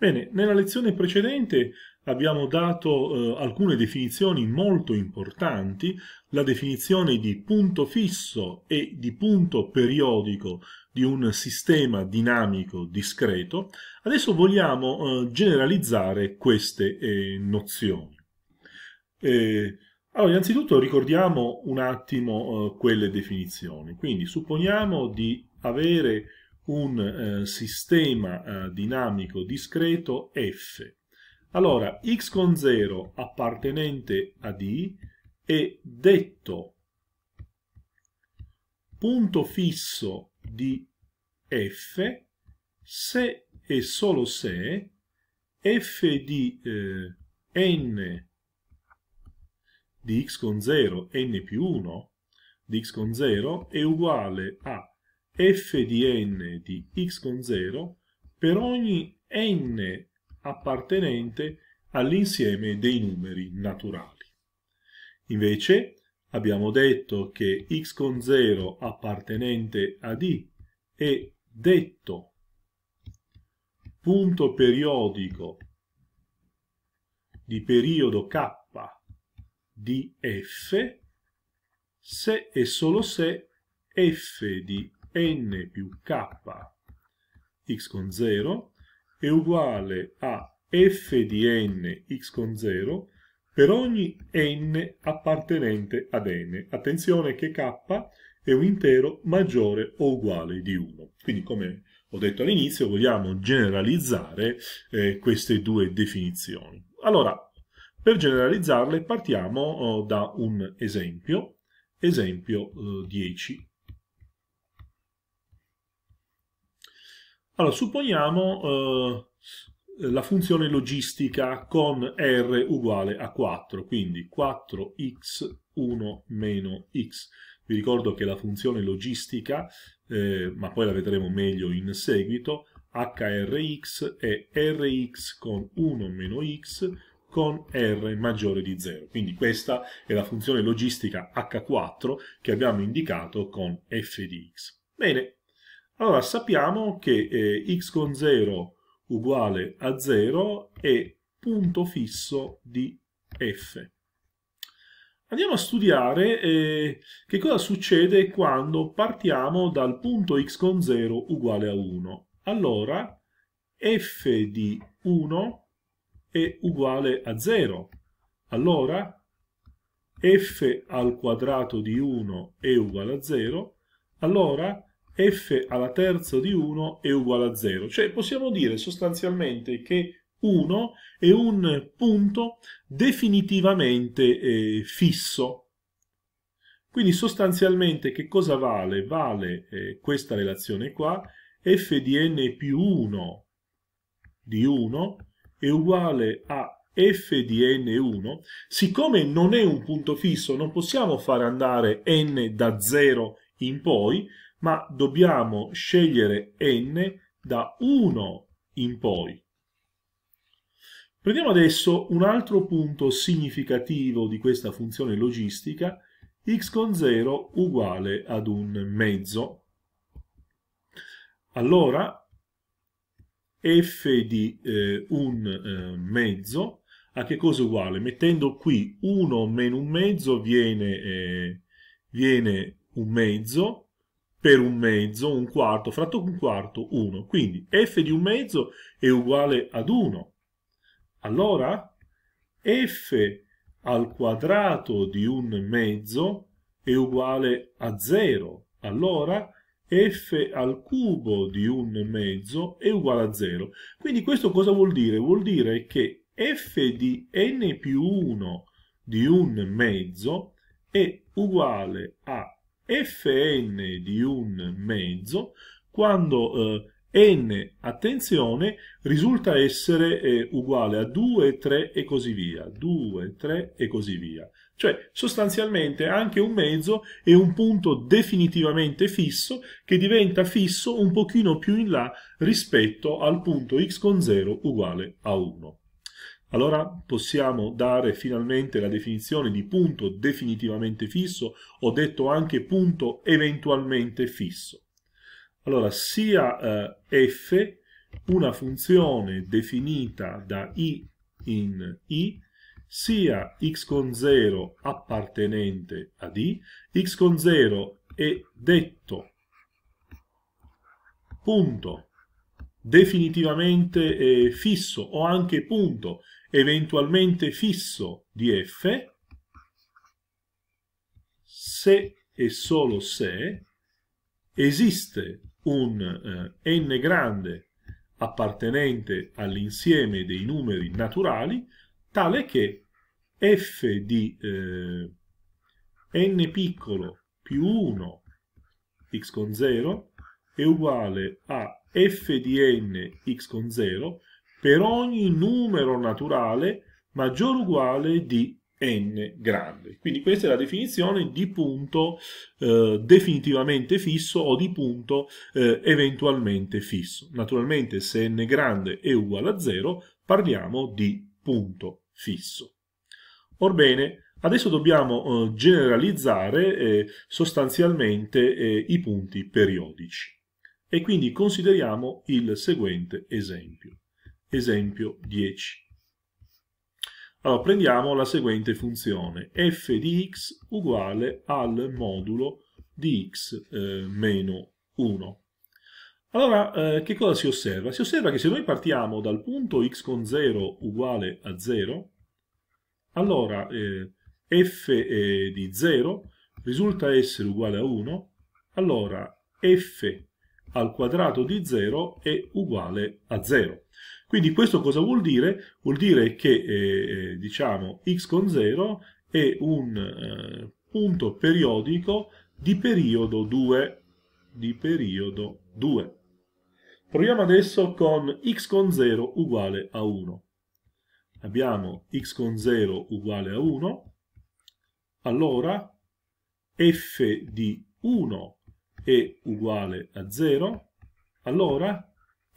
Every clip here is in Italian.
Bene, nella lezione precedente abbiamo dato eh, alcune definizioni molto importanti, la definizione di punto fisso e di punto periodico di un sistema dinamico discreto. Adesso vogliamo eh, generalizzare queste eh, nozioni. Eh, allora, innanzitutto ricordiamo un attimo eh, quelle definizioni. Quindi supponiamo di avere un eh, sistema eh, dinamico discreto F. Allora, x con 0 appartenente a D è detto punto fisso di F se e solo se f di eh, n di x con 0, n più 1 di x con 0 è uguale a f di n di x con 0 per ogni n appartenente all'insieme dei numeri naturali. Invece abbiamo detto che x con 0 appartenente a d è detto punto periodico di periodo k di f se e solo se f di n più k x con 0 è uguale a f di n x con 0 per ogni n appartenente ad n. Attenzione che k è un intero maggiore o uguale di 1. Quindi come ho detto all'inizio vogliamo generalizzare eh, queste due definizioni. Allora, per generalizzarle partiamo oh, da un esempio, esempio eh, 10. Allora, supponiamo eh, la funzione logistica con r uguale a 4, quindi 4x1 meno x. Vi ricordo che la funzione logistica, eh, ma poi la vedremo meglio in seguito, hrx è rx con 1 meno x con r maggiore di 0. Quindi questa è la funzione logistica h4 che abbiamo indicato con f di x. Bene, allora sappiamo che eh, x con 0 uguale a 0 è punto fisso di f. Andiamo a studiare eh, che cosa succede quando partiamo dal punto x con 0 uguale a 1. Allora f di 1 è uguale a 0. Allora f al quadrato di 1 è uguale a 0. Allora f alla terza di 1 è uguale a 0. Cioè possiamo dire sostanzialmente che 1 è un punto definitivamente eh, fisso. Quindi sostanzialmente che cosa vale? Vale eh, questa relazione qua, f di n più 1 di 1 è uguale a f di n1, siccome non è un punto fisso non possiamo fare andare n da 0 in poi, ma dobbiamo scegliere n da 1 in poi. Prendiamo adesso un altro punto significativo di questa funzione logistica, x con 0 uguale ad un mezzo. Allora, f di eh, un eh, mezzo, a che cosa è uguale? Mettendo qui 1 meno un mezzo viene, eh, viene un mezzo, per un mezzo, un quarto, fratto un quarto, 1. Quindi f di un mezzo è uguale ad 1. Allora f al quadrato di un mezzo è uguale a 0. Allora f al cubo di un mezzo è uguale a 0. Quindi questo cosa vuol dire? Vuol dire che f di n più 1 di un mezzo è uguale a Fn di un mezzo quando eh, n, attenzione, risulta essere eh, uguale a 2, 3 e così via, 2, 3 e così via. Cioè, sostanzialmente anche un mezzo è un punto definitivamente fisso che diventa fisso un pochino più in là rispetto al punto x con 0 uguale a 1. Allora possiamo dare finalmente la definizione di punto definitivamente fisso o detto anche punto eventualmente fisso. Allora sia eh, f una funzione definita da i in i sia x con 0 appartenente ad i, x con 0 è detto punto definitivamente eh, fisso o anche punto eventualmente fisso di f se e solo se esiste un eh, n grande appartenente all'insieme dei numeri naturali tale che f di eh, n piccolo più 1 x con 0 è uguale a f di n x con 0 per ogni numero naturale maggiore o uguale di n grande. Quindi questa è la definizione di punto eh, definitivamente fisso o di punto eh, eventualmente fisso. Naturalmente se n grande è uguale a 0 parliamo di punto fisso. Orbene, adesso dobbiamo eh, generalizzare eh, sostanzialmente eh, i punti periodici e quindi consideriamo il seguente esempio. Esempio 10. Allora, prendiamo la seguente funzione, f di x uguale al modulo di x eh, meno 1. Allora, eh, che cosa si osserva? Si osserva che se noi partiamo dal punto x con 0 uguale a 0, allora eh, f eh, di 0 risulta essere uguale a 1, allora f al quadrato di 0 è uguale a 0. Quindi questo cosa vuol dire? Vuol dire che eh, eh diciamo x con 0 è un eh, punto periodico di periodo 2 di periodo 2. Proviamo adesso con x con 0 uguale a 1. Abbiamo x con 0 uguale a 1, allora f di 1 è uguale a 0, allora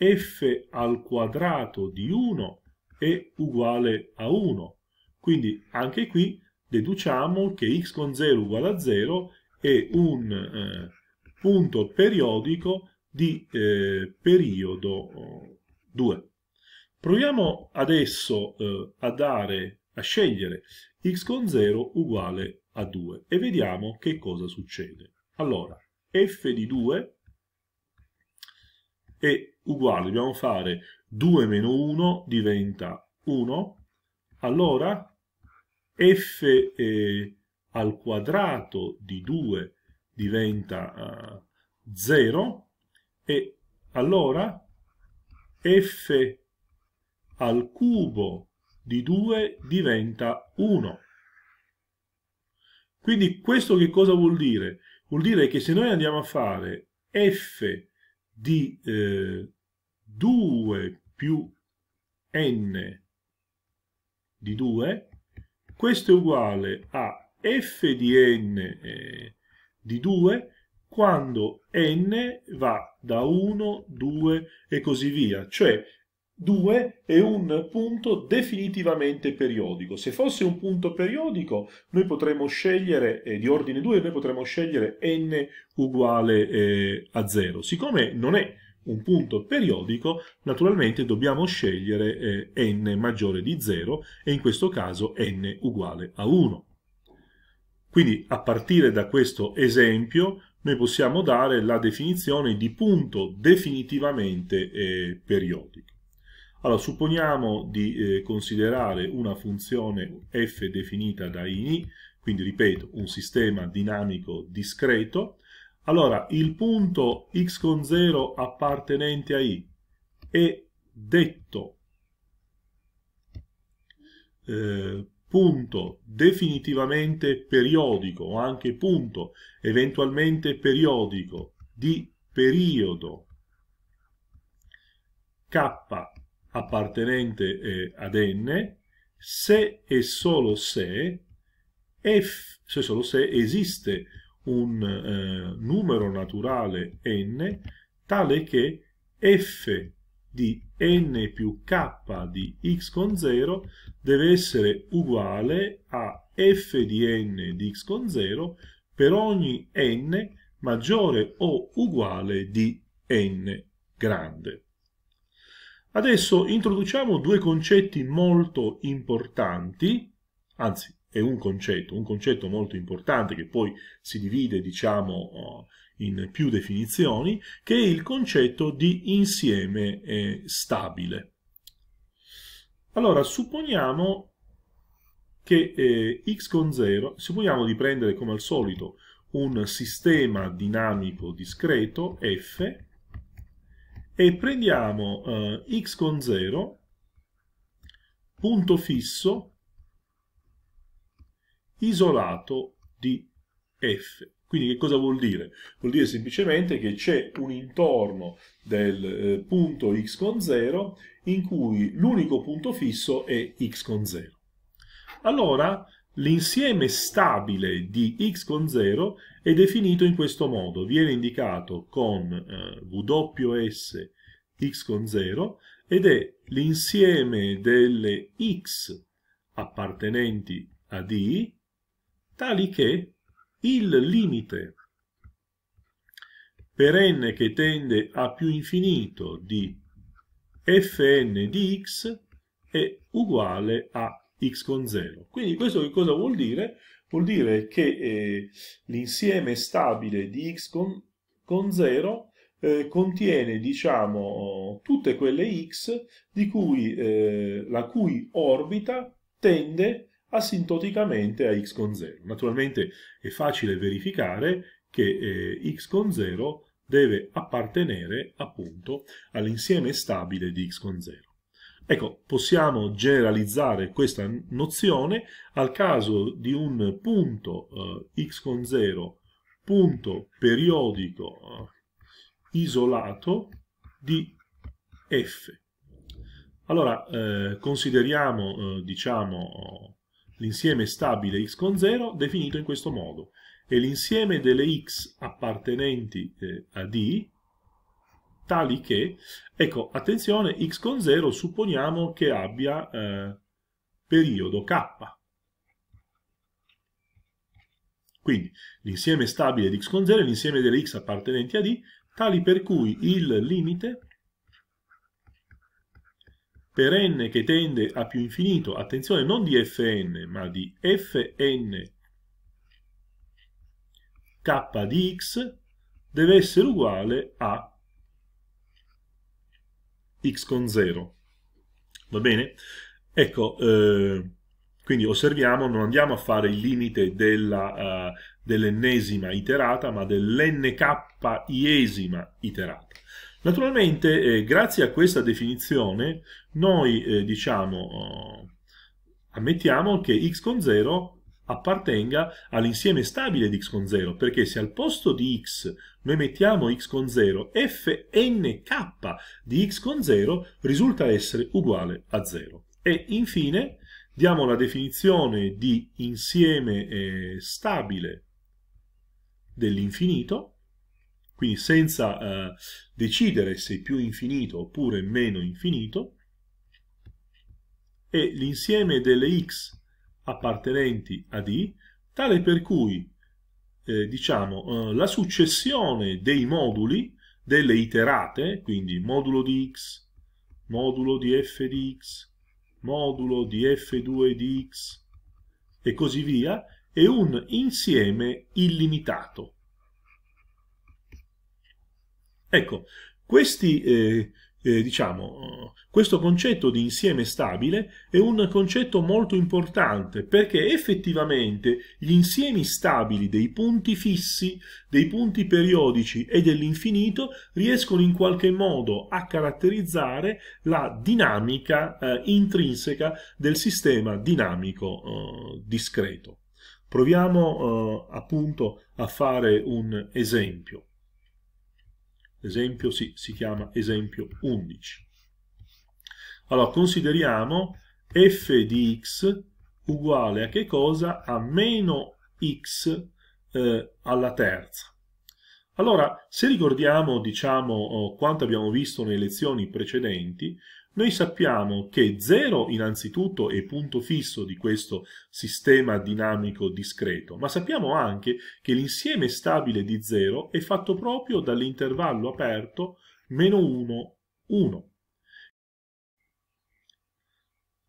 f al quadrato di 1 è uguale a 1. Quindi anche qui deduciamo che x con 0 uguale a 0 è un eh, punto periodico di eh, periodo 2. Eh, Proviamo adesso eh, a dare a scegliere x con 0 uguale a 2 e vediamo che cosa succede. Allora, f di 2 è uguale, dobbiamo fare 2 meno 1 diventa 1, allora f eh, al quadrato di 2 diventa 0 eh, e allora f al cubo di 2 diventa 1. Quindi questo che cosa vuol dire? Vuol dire che se noi andiamo a fare f di eh, 2 più n di 2, questo è uguale a f di n eh, di 2 quando n va da 1, 2 e così via. Cioè 2 è un punto definitivamente periodico. Se fosse un punto periodico, noi potremmo scegliere, eh, di ordine 2, noi potremmo scegliere n uguale eh, a 0. Siccome non è un punto periodico, naturalmente dobbiamo scegliere eh, n maggiore di 0 e in questo caso n uguale a 1. Quindi a partire da questo esempio noi possiamo dare la definizione di punto definitivamente eh, periodico. Allora, supponiamo di eh, considerare una funzione f definita da ini, quindi ripeto, un sistema dinamico discreto. Allora, il punto x con 0 appartenente a i è detto eh, punto definitivamente periodico o anche punto eventualmente periodico di periodo k appartenente ad n se e solo se, f, se, solo se esiste un eh, numero naturale n tale che f di n più k di x con 0 deve essere uguale a f di n di x con 0 per ogni n maggiore o uguale di n grande. Adesso introduciamo due concetti molto importanti, anzi è un concetto, un concetto molto importante che poi si divide diciamo eh, in più definizioni, che è il concetto di insieme eh, stabile. Allora, supponiamo che eh, x con 0, supponiamo di prendere come al solito un sistema dinamico discreto f e prendiamo eh, x con 0, punto fisso, isolato di f. Quindi che cosa vuol dire? Vuol dire semplicemente che c'è un intorno del eh, punto x con 0 in cui l'unico punto fisso è x con 0. Allora, L'insieme stabile di x con 0 è definito in questo modo, viene indicato con eh, WS x con 0 ed è l'insieme delle x appartenenti a D tali che il limite per n che tende a più infinito di fn di x è uguale a x con 0. Quindi questo che cosa vuol dire? Vuol dire che eh, l'insieme stabile di x con, con 0 eh, contiene diciamo tutte quelle x di cui, eh, la cui orbita tende asintoticamente a x con 0. Naturalmente è facile verificare che eh, x con 0 deve appartenere appunto all'insieme stabile di x con 0. Ecco, possiamo generalizzare questa nozione al caso di un punto eh, x con 0, punto periodico eh, isolato di f. Allora, eh, consideriamo, eh, diciamo, l'insieme stabile x con 0 definito in questo modo. È l'insieme delle x appartenenti eh, a D tali che, ecco, attenzione, x con 0 supponiamo che abbia eh, periodo k. Quindi l'insieme stabile di x con 0 è l'insieme delle x appartenenti a d, tali per cui il limite per n che tende a più infinito, attenzione non di fn, ma di fn k di x, deve essere uguale a x con 0. Va bene? Ecco, eh, quindi osserviamo, non andiamo a fare il limite eh, dell'ennesima uh, dell iterata, ma dell'nk-iesima iterata. Naturalmente, eh, grazie a questa definizione, noi eh, diciamo, oh, ammettiamo che x con 0 appartenga all'insieme stabile di x con 0, perché se al posto di x noi mettiamo x con 0, fnk di x con 0 risulta essere uguale a 0. E infine diamo la definizione di insieme eh, stabile dell'infinito, quindi senza eh, decidere se più infinito oppure meno infinito, e l'insieme delle x appartenenti ad I, tale per cui eh, diciamo, eh, la successione dei moduli delle iterate, quindi modulo di x, modulo di f di x, modulo di f2 di x e così via, è un insieme illimitato. Ecco, questi, eh, eh, diciamo, eh, questo concetto di insieme stabile è un concetto molto importante perché effettivamente gli insiemi stabili dei punti fissi, dei punti periodici e dell'infinito riescono in qualche modo a caratterizzare la dinamica eh, intrinseca del sistema dinamico eh, discreto. Proviamo eh, appunto a fare un esempio. Esempio sì, si chiama esempio 11. Allora, consideriamo f di x uguale a che cosa? A meno x eh, alla terza. Allora, se ricordiamo, diciamo, oh, quanto abbiamo visto nelle lezioni precedenti, noi sappiamo che 0 innanzitutto è punto fisso di questo sistema dinamico discreto, ma sappiamo anche che l'insieme stabile di 0 è fatto proprio dall'intervallo aperto meno 1, 1.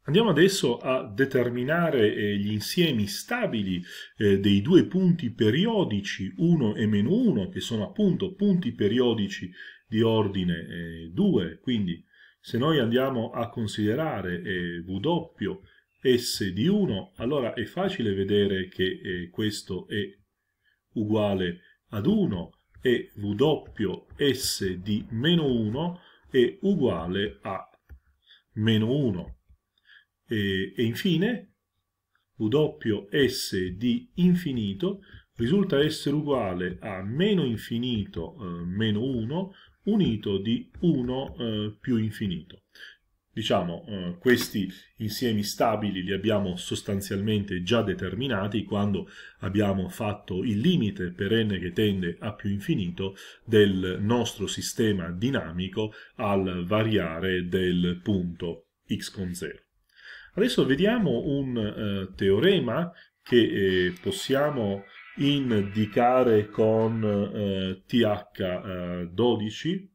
Andiamo adesso a determinare eh, gli insiemi stabili eh, dei due punti periodici 1 e meno 1, che sono appunto punti periodici di ordine 2, eh, quindi se noi andiamo a considerare eh, W S di 1, allora è facile vedere che eh, questo è uguale ad 1 e W S di meno 1 è uguale a meno 1. E, e infine W S di infinito risulta essere uguale a meno infinito eh, meno 1 unito di 1 eh, più infinito. Diciamo, eh, questi insiemi stabili li abbiamo sostanzialmente già determinati quando abbiamo fatto il limite per n che tende a più infinito del nostro sistema dinamico al variare del punto x con 0. Adesso vediamo un eh, teorema che eh, possiamo indicare con eh, TH12 eh,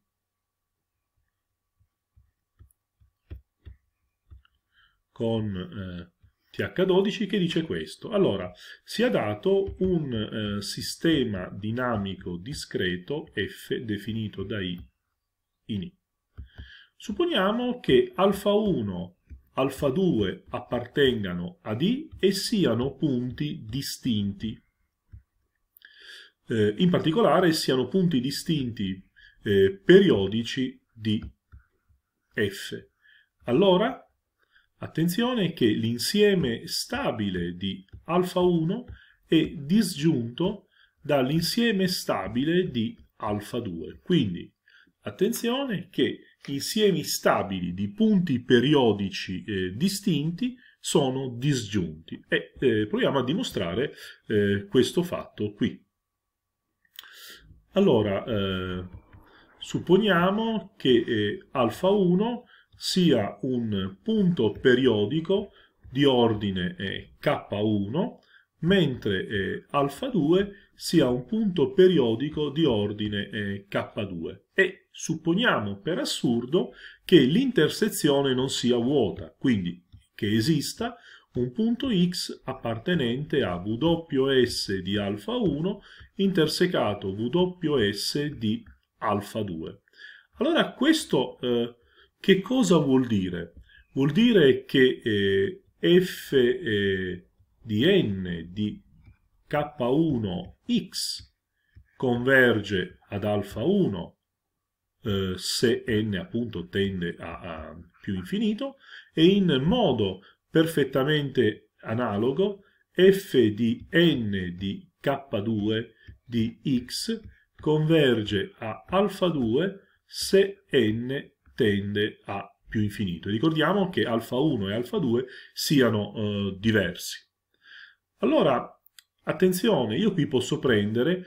con eh, TH12 che dice questo. Allora, si è dato un eh, sistema dinamico discreto F definito da I in I. Supponiamo che alfa 1 alfa 2 appartengano ad I e siano punti distinti eh, in particolare siano punti distinti eh, periodici di f. Allora, attenzione che l'insieme stabile di alfa 1 è disgiunto dall'insieme stabile di alfa 2. Quindi, attenzione che insiemi stabili di punti periodici eh, distinti sono disgiunti. E eh, proviamo a dimostrare eh, questo fatto qui. Allora, eh, supponiamo che eh, alfa 1 sia un punto periodico di ordine eh, K1, mentre eh, alfa 2 sia un punto periodico di ordine eh, K2. E supponiamo per assurdo che l'intersezione non sia vuota, quindi che esista un punto X appartenente a WS di alfa 1 intersecato WS di alfa 2. Allora questo eh, che cosa vuol dire? Vuol dire che eh, f eh, di n di k1x converge ad alfa 1 eh, se n appunto tende a, a più infinito e in modo perfettamente analogo f di n di k2 di x converge a alfa2 se n tende a più infinito. Ricordiamo che alfa 1 e alfa 2 siano eh, diversi. Allora, attenzione, io qui posso prendere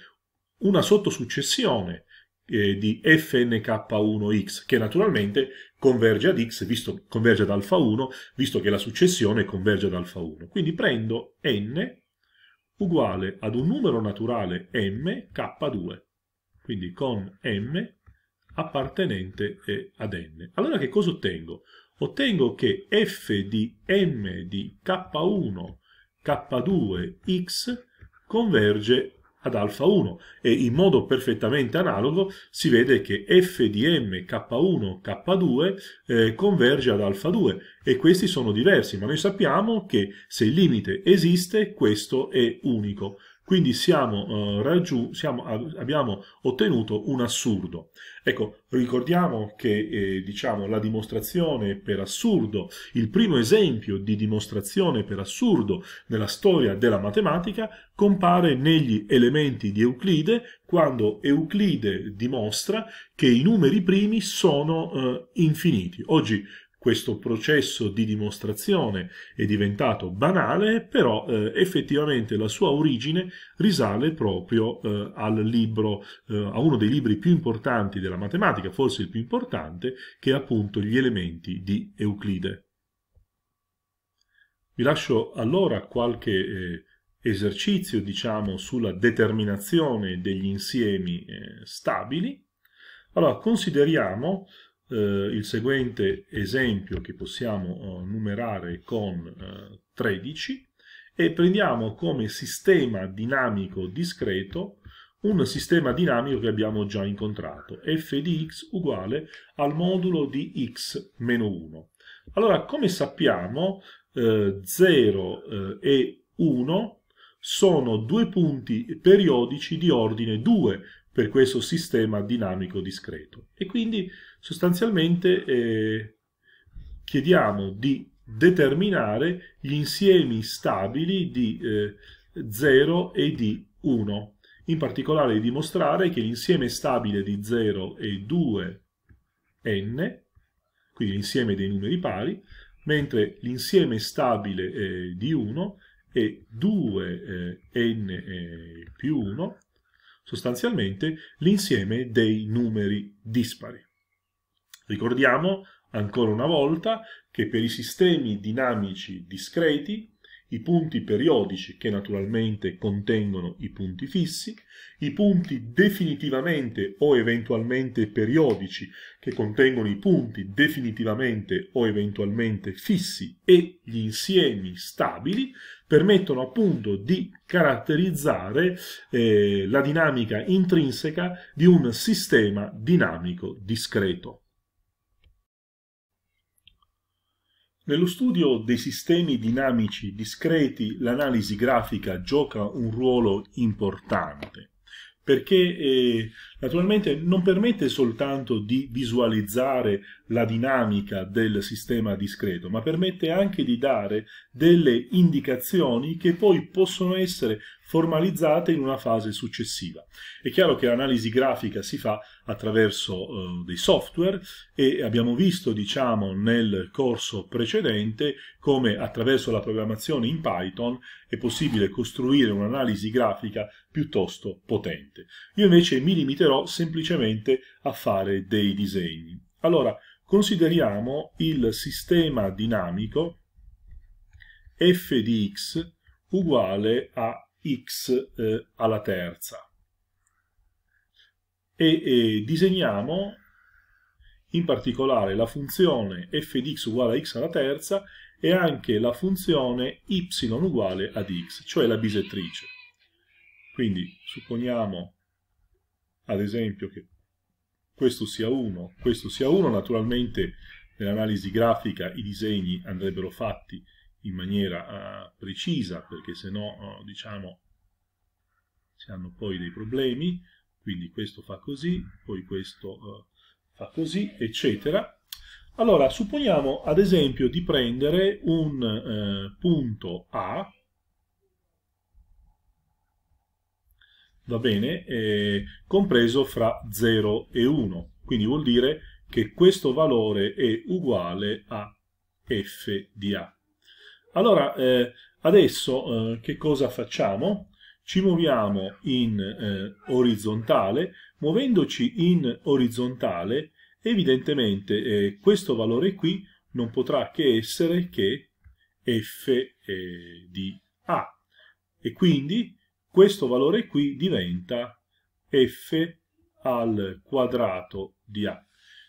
una sottosuccessione eh, di fnk1x, che naturalmente converge ad x, visto, converge ad alfa 1, visto che la successione converge ad alfa 1. Quindi prendo n uguale ad un numero naturale m k2, quindi con m appartenente ad n. Allora che cosa ottengo? Ottengo che f di m di k1, k2, x converge ad alfa 1 e in modo perfettamente analogo si vede che f di m k1 k2 eh, converge ad alfa 2 e questi sono diversi ma noi sappiamo che se il limite esiste questo è unico quindi siamo, eh, raggiù, siamo, abbiamo ottenuto un assurdo. Ecco, ricordiamo che eh, diciamo, la dimostrazione per assurdo, il primo esempio di dimostrazione per assurdo nella storia della matematica compare negli elementi di Euclide quando Euclide dimostra che i numeri primi sono eh, infiniti. Oggi questo processo di dimostrazione è diventato banale, però eh, effettivamente la sua origine risale proprio eh, al libro, eh, a uno dei libri più importanti della matematica, forse il più importante, che è appunto Gli elementi di Euclide. Vi lascio allora qualche eh, esercizio, diciamo, sulla determinazione degli insiemi eh, stabili. Allora, consideriamo eh, il seguente esempio che possiamo eh, numerare con 13 eh, e prendiamo come sistema dinamico discreto un sistema dinamico che abbiamo già incontrato, f di x uguale al modulo di x meno 1. Allora, come sappiamo, 0 eh, eh, e 1 sono due punti periodici di ordine 2 per questo sistema dinamico discreto e quindi sostanzialmente eh, chiediamo di determinare gli insiemi stabili di eh, 0 e di 1. In particolare dimostrare che l'insieme stabile di 0 e 2n, quindi l'insieme dei numeri pari, mentre l'insieme stabile eh, di 1 è 2n più 1, sostanzialmente l'insieme dei numeri dispari. Ricordiamo ancora una volta che per i sistemi dinamici discreti i punti periodici che naturalmente contengono i punti fissi, i punti definitivamente o eventualmente periodici che contengono i punti definitivamente o eventualmente fissi e gli insiemi stabili permettono appunto di caratterizzare eh, la dinamica intrinseca di un sistema dinamico discreto. Nello studio dei sistemi dinamici discreti l'analisi grafica gioca un ruolo importante perché eh, naturalmente non permette soltanto di visualizzare la dinamica del sistema discreto, ma permette anche di dare delle indicazioni che poi possono essere formalizzate in una fase successiva. È chiaro che l'analisi grafica si fa attraverso eh, dei software e abbiamo visto, diciamo, nel corso precedente come attraverso la programmazione in Python è possibile costruire un'analisi grafica piuttosto potente. Io invece mi limiterò semplicemente a fare dei disegni. Allora, consideriamo il sistema dinamico f di x uguale a x eh, alla terza. E, e disegniamo in particolare la funzione f di x uguale a x alla terza e anche la funzione y uguale ad x, cioè la bisettrice. Quindi supponiamo ad esempio che questo sia 1, questo sia 1, naturalmente nell'analisi grafica i disegni andrebbero fatti in maniera eh, precisa, perché se no, eh, diciamo, si hanno poi dei problemi, quindi questo fa così, poi questo eh, fa così, eccetera. Allora, supponiamo ad esempio di prendere un eh, punto A, va bene, eh, compreso fra 0 e 1, quindi vuol dire che questo valore è uguale a f di A. Allora, eh, adesso eh, che cosa facciamo? Ci muoviamo in eh, orizzontale, muovendoci in orizzontale, evidentemente eh, questo valore qui non potrà che essere che f eh, di a e quindi questo valore qui diventa f al quadrato di a.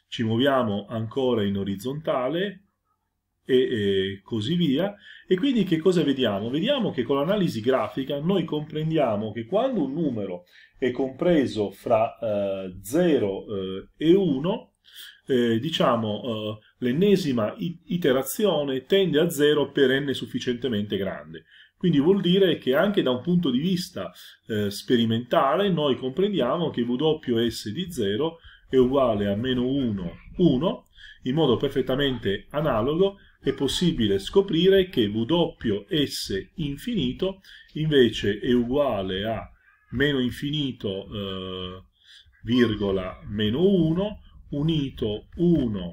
Ci muoviamo ancora in orizzontale, e, e così via. E quindi che cosa vediamo? Vediamo che con l'analisi grafica noi comprendiamo che quando un numero è compreso fra eh, 0 eh, e 1, eh, diciamo eh, l'ennesima iterazione tende a 0 per n sufficientemente grande. Quindi vuol dire che anche da un punto di vista eh, sperimentale noi comprendiamo che WS di 0 è uguale a meno 1, 1, in modo perfettamente analogo è possibile scoprire che WS infinito invece è uguale a meno infinito eh, virgola meno 1 unito 1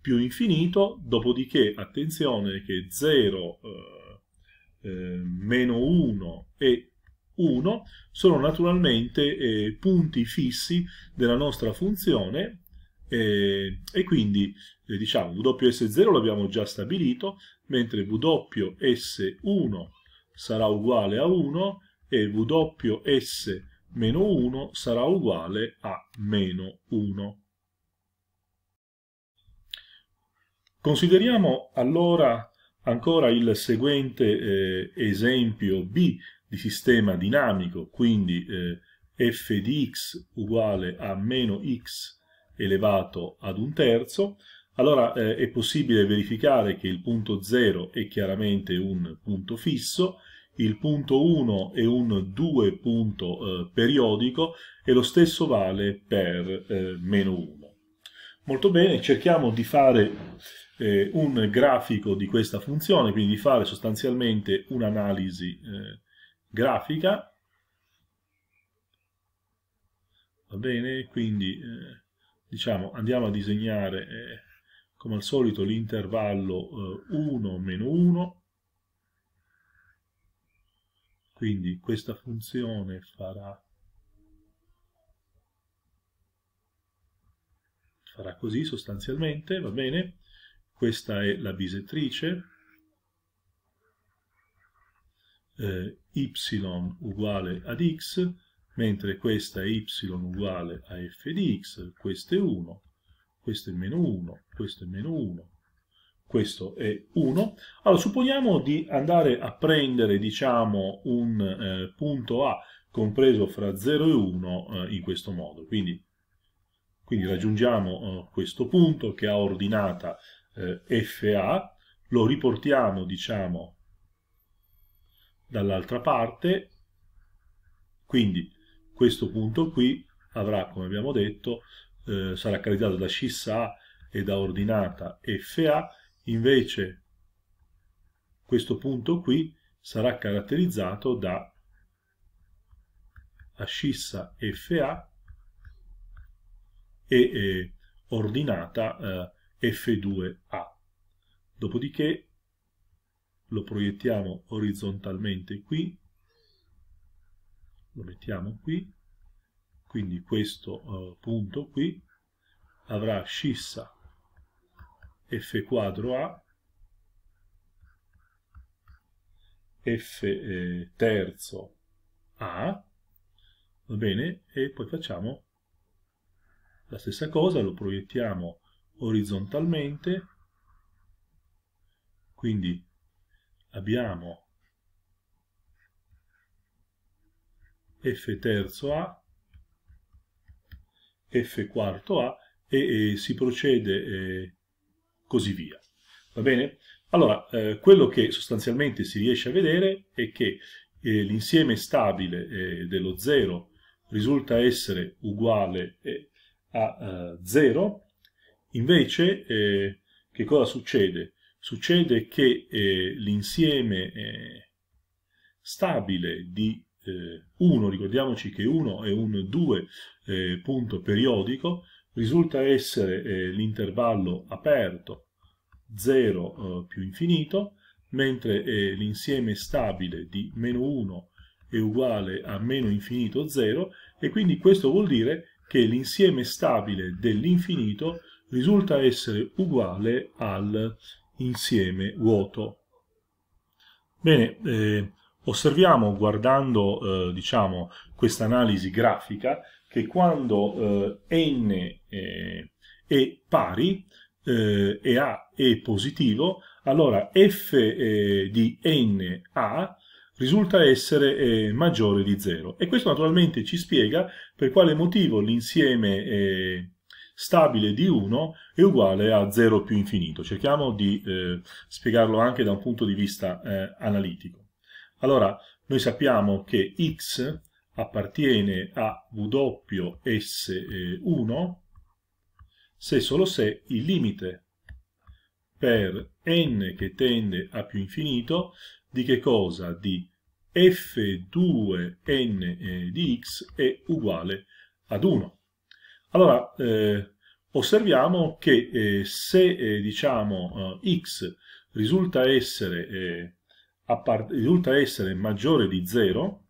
più infinito, dopodiché attenzione che 0 eh, eh, meno 1 e 1 sono naturalmente eh, punti fissi della nostra funzione e, e quindi eh, diciamo WS0 l'abbiamo già stabilito, mentre WS1 sarà uguale a 1 e WS-1 sarà uguale a meno 1. Consideriamo allora ancora il seguente eh, esempio B di sistema dinamico, quindi eh, f di x uguale a meno x elevato ad un terzo, allora eh, è possibile verificare che il punto 0 è chiaramente un punto fisso, il punto 1 è un 2 punto eh, periodico e lo stesso vale per eh, meno 1. Molto bene, cerchiamo di fare eh, un grafico di questa funzione, quindi di fare sostanzialmente un'analisi eh, grafica. Va bene, quindi eh, diciamo andiamo a disegnare eh, come al solito l'intervallo 1 eh, meno 1 quindi questa funzione farà, farà così sostanzialmente, va bene? Questa è la bisettrice, eh, y uguale ad x, mentre questa è y uguale a f di x, questo è 1, questo è meno 1, questo è meno 1, questo è 1. Allora, supponiamo di andare a prendere, diciamo, un eh, punto A compreso fra 0 e 1 eh, in questo modo. Quindi, quindi raggiungiamo eh, questo punto che ha ordinata eh, FA, lo riportiamo, diciamo, dall'altra parte, quindi questo punto qui avrà, come abbiamo detto, eh, sarà caricato da scissa A e da ordinata FA, invece questo punto qui sarà caratterizzato da ascissa FA e, e ordinata eh, F2A. Dopodiché lo proiettiamo orizzontalmente qui lo mettiamo qui, quindi questo eh, punto qui avrà scissa f quadro a, f eh, terzo a, va bene, e poi facciamo la stessa cosa, lo proiettiamo orizzontalmente, quindi abbiamo f terzo a f quarto a e, e si procede eh, così via. Va bene? Allora, eh, quello che sostanzialmente si riesce a vedere è che eh, l'insieme stabile eh, dello 0 risulta essere uguale eh, a 0, eh, invece che cosa succede? Succede che l'insieme stabile di 1, eh, ricordiamoci che 1 è un 2 eh, punto periodico, risulta essere eh, l'intervallo aperto 0 più infinito, mentre l'insieme stabile di meno 1 è uguale a meno infinito 0 e quindi questo vuol dire che l'insieme stabile dell'infinito risulta essere uguale all'insieme vuoto. Bene, eh, Osserviamo guardando eh, diciamo, questa analisi grafica che quando eh, n eh, è pari eh, e A è positivo, allora f eh, di n A risulta essere eh, maggiore di 0 e questo naturalmente ci spiega per quale motivo l'insieme stabile di 1 è uguale a 0 più infinito. Cerchiamo di eh, spiegarlo anche da un punto di vista eh, analitico. Allora, noi sappiamo che x appartiene a WS1 se e solo se il limite per n che tende a più infinito di che cosa? Di f2n eh, di x è uguale ad 1. Allora, eh, osserviamo che eh, se eh, diciamo eh, x risulta essere eh, risulta essere maggiore di 0,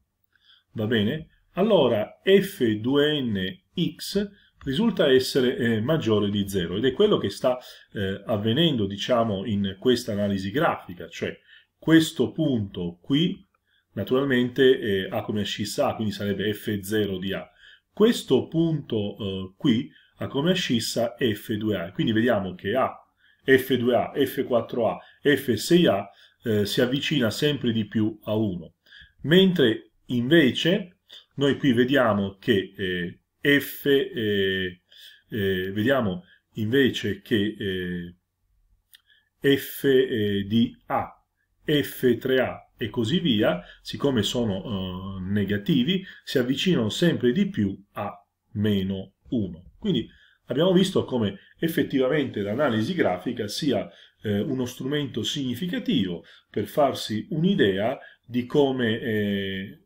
va bene? Allora f2nx risulta essere eh, maggiore di 0 ed è quello che sta eh, avvenendo diciamo in questa analisi grafica, cioè questo punto qui naturalmente eh, ha come ascissa A, quindi sarebbe f0 di A. Questo punto eh, qui ha come ascissa f2A, quindi vediamo che A, f2A, f4A, f6A eh, si avvicina sempre di più a 1. Mentre invece noi qui vediamo che eh, F, eh, eh vediamo invece che eh, F eh, di A, F3A e così via, siccome sono negativi, si avvicinano sempre di più a meno 1. Quindi abbiamo visto come effettivamente l'analisi grafica sia eh, uno strumento significativo per farsi un'idea di come eh,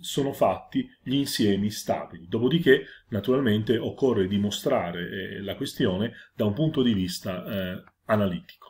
sono fatti gli insiemi stabili. Dopodiché, naturalmente, occorre dimostrare eh, la questione da un punto di vista eh, analitico.